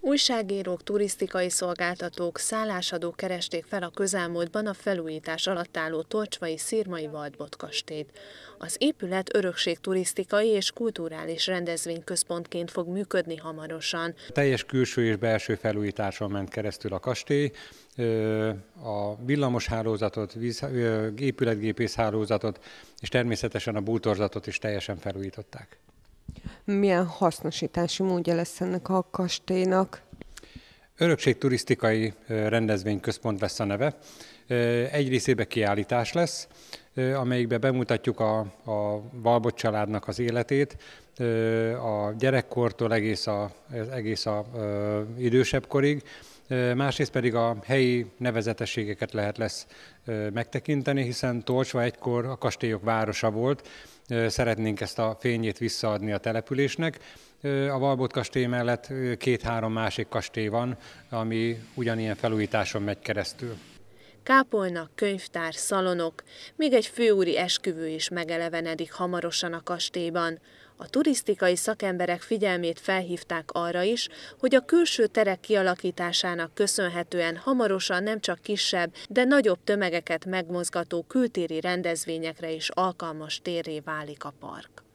Újságírók, turisztikai szolgáltatók, szállásadók keresték fel a közelmúltban a felújítás alatt álló torcsvai szírmai kastélyt. Az épület örökség turisztikai és kulturális rendezvényközpontként fog működni hamarosan. Teljes külső és belső felújításon ment keresztül a kastély. A villamos hálózatot, víz, épületgépész hálózatot és természetesen a bútorzatot is teljesen felújították. Milyen hasznosítási módja lesz ennek a kastélynak? Örökségturisztikai rendezvényközpont lesz a neve. Egy részébe kiállítás lesz, amelyikbe bemutatjuk a, a Balbot családnak az életét, a gyerekkortól egész a, egész a idősebb korig, másrészt pedig a helyi nevezetességeket lehet lesz megtekinteni, hiszen Tolcsva egykor a kastélyok városa volt, szeretnénk ezt a fényét visszaadni a településnek. A Valbot kastély mellett két-három másik kastély van, ami ugyanilyen felújításon megy keresztül kápolna, könyvtár, szalonok, még egy főúri esküvő is megelevenedik hamarosan a kastélyban. A turisztikai szakemberek figyelmét felhívták arra is, hogy a külső terek kialakításának köszönhetően hamarosan nem csak kisebb, de nagyobb tömegeket megmozgató kültéri rendezvényekre is alkalmas térré válik a park.